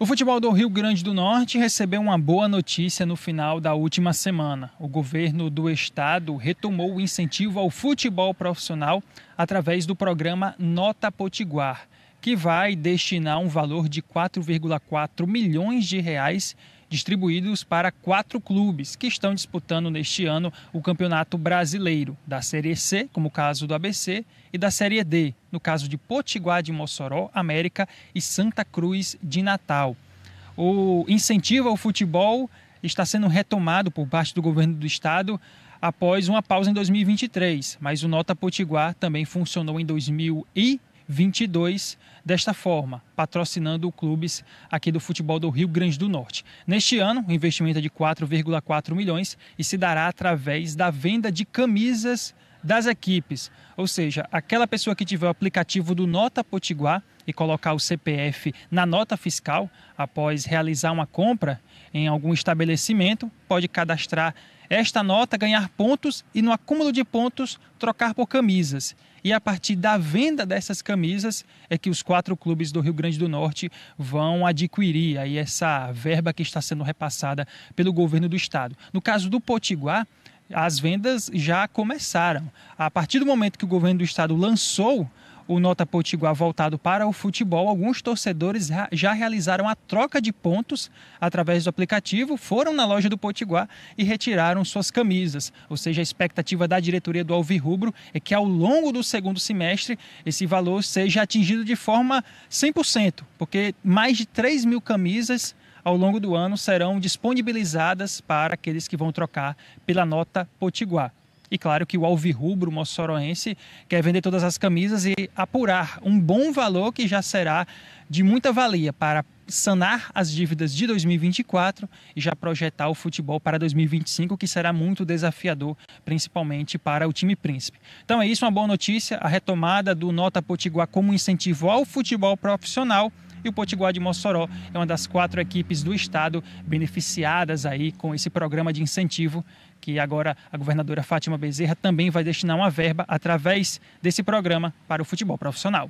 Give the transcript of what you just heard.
O futebol do Rio Grande do Norte recebeu uma boa notícia no final da última semana. O governo do estado retomou o incentivo ao futebol profissional através do programa Nota Potiguar, que vai destinar um valor de 4,4 milhões de reais distribuídos para quatro clubes que estão disputando neste ano o Campeonato Brasileiro, da Série C, como o caso do ABC, e da Série D, no caso de Potiguar de Mossoró, América e Santa Cruz de Natal. O incentivo ao futebol está sendo retomado por parte do governo do estado após uma pausa em 2023, mas o Nota Potiguar também funcionou em e 22 desta forma, patrocinando clubes aqui do futebol do Rio Grande do Norte. Neste ano, o investimento é de 4,4 milhões e se dará através da venda de camisas das equipes. Ou seja, aquela pessoa que tiver o aplicativo do Nota Potiguar e colocar o CPF na nota fiscal após realizar uma compra em algum estabelecimento, pode cadastrar esta nota, ganhar pontos e no acúmulo de pontos trocar por camisas. E a partir da venda dessas camisas é que os quatro clubes do Rio Grande do Norte vão adquirir aí essa verba que está sendo repassada pelo governo do estado. No caso do Potiguar, as vendas já começaram. A partir do momento que o governo do estado lançou o Nota Potiguar voltado para o futebol, alguns torcedores já realizaram a troca de pontos através do aplicativo, foram na loja do Potiguar e retiraram suas camisas. Ou seja, a expectativa da diretoria do Alvirrubro é que ao longo do segundo semestre esse valor seja atingido de forma 100%, porque mais de 3 mil camisas ao longo do ano serão disponibilizadas para aqueles que vão trocar pela nota Potiguar. E claro que o Alvirrubro Mossoroense quer vender todas as camisas e apurar um bom valor que já será de muita valia para sanar as dívidas de 2024 e já projetar o futebol para 2025, que será muito desafiador, principalmente para o time príncipe. Então é isso, uma boa notícia, a retomada do Nota Potiguar como incentivo ao futebol profissional e o Potiguar de Mossoró é uma das quatro equipes do estado beneficiadas aí com esse programa de incentivo que agora a governadora Fátima Bezerra também vai destinar uma verba através desse programa para o futebol profissional.